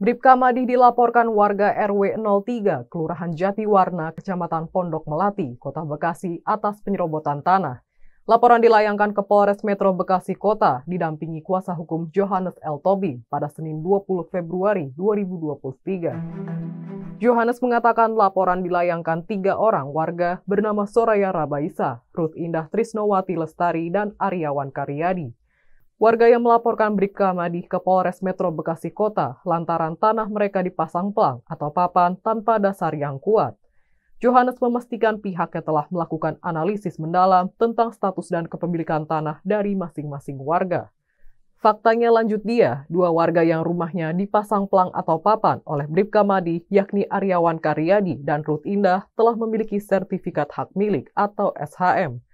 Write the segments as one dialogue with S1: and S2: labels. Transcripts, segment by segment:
S1: Bribka Madi dilaporkan warga RW 03, Kelurahan Jatiwarna, Kecamatan Pondok Melati, Kota Bekasi atas penyerobotan tanah. Laporan dilayangkan ke Polres Metro Bekasi Kota didampingi kuasa hukum Johannes L. Tobi pada Senin 20 Februari 2023. Johannes mengatakan laporan dilayangkan tiga orang warga bernama Soraya Rabaisa, Ruth Indah Trisnowati Lestari, dan Aryawan Karyadi. Warga yang melaporkan Bribka Madi ke Polres Metro Bekasi Kota lantaran tanah mereka dipasang pelang atau papan tanpa dasar yang kuat. Johannes memastikan pihaknya telah melakukan analisis mendalam tentang status dan kepemilikan tanah dari masing-masing warga. Faktanya lanjut dia, dua warga yang rumahnya dipasang pelang atau papan oleh Bribka Madi, yakni Aryawan Karyadi dan Ruth Indah, telah memiliki sertifikat hak milik atau SHM.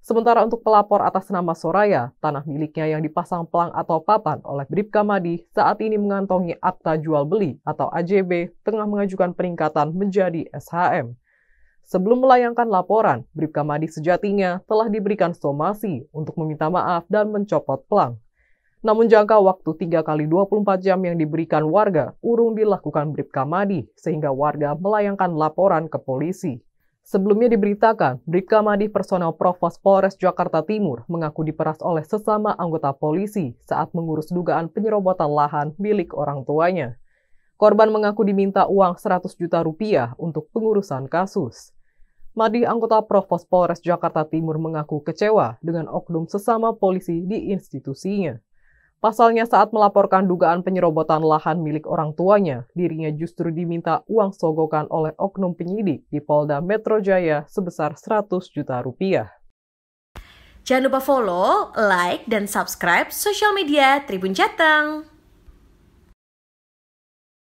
S1: Sementara untuk pelapor atas nama Soraya, tanah miliknya yang dipasang pelang atau papan oleh Bribka Madi saat ini mengantongi akta jual beli atau AJB tengah mengajukan peningkatan menjadi SHM. Sebelum melayangkan laporan, Bribka Madi sejatinya telah diberikan somasi untuk meminta maaf dan mencopot pelang. Namun jangka waktu 3 kali 24 jam yang diberikan warga urung dilakukan Bribka Madi sehingga warga melayangkan laporan ke polisi. Sebelumnya diberitakan, Brika Madi personel Provos Polres Jakarta Timur mengaku diperas oleh sesama anggota polisi saat mengurus dugaan penyerobotan lahan milik orang tuanya. Korban mengaku diminta uang 100 juta rupiah untuk pengurusan kasus. Madi anggota Provos Polres Jakarta Timur mengaku kecewa dengan oknum sesama polisi di institusinya. Pasalnya saat melaporkan dugaan penyerobotan lahan milik orang tuanya, dirinya justru diminta uang sogokan oleh oknum penyidik di Polda Metro Jaya sebesar 100 juta rupiah. Jangan lupa follow, like, dan subscribe sosial media Tribun Jateng.